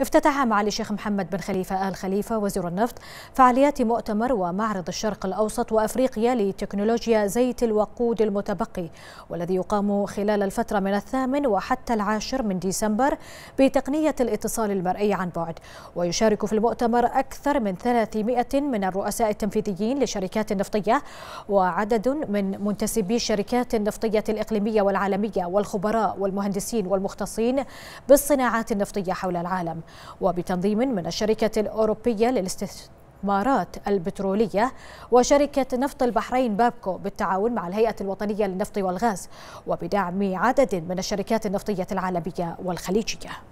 افتتح معالي الشيخ محمد بن خليفة آل خليفة وزير النفط فعاليات مؤتمر ومعرض الشرق الأوسط وأفريقيا لتكنولوجيا زيت الوقود المتبقي والذي يقام خلال الفترة من الثامن وحتى العاشر من ديسمبر بتقنية الاتصال المرئي عن بعد ويشارك في المؤتمر أكثر من 300 من الرؤساء التنفيذيين لشركات نفطية وعدد من منتسبي الشركات النفطية الإقليمية والعالمية والخبراء والمهندسين والمختصين بالصناعات النفطية حول العالم وبتنظيم من الشركة الأوروبية للاستثمارات البترولية وشركة نفط البحرين بابكو بالتعاون مع الهيئة الوطنية للنفط والغاز وبدعم عدد من الشركات النفطية العالمية والخليجية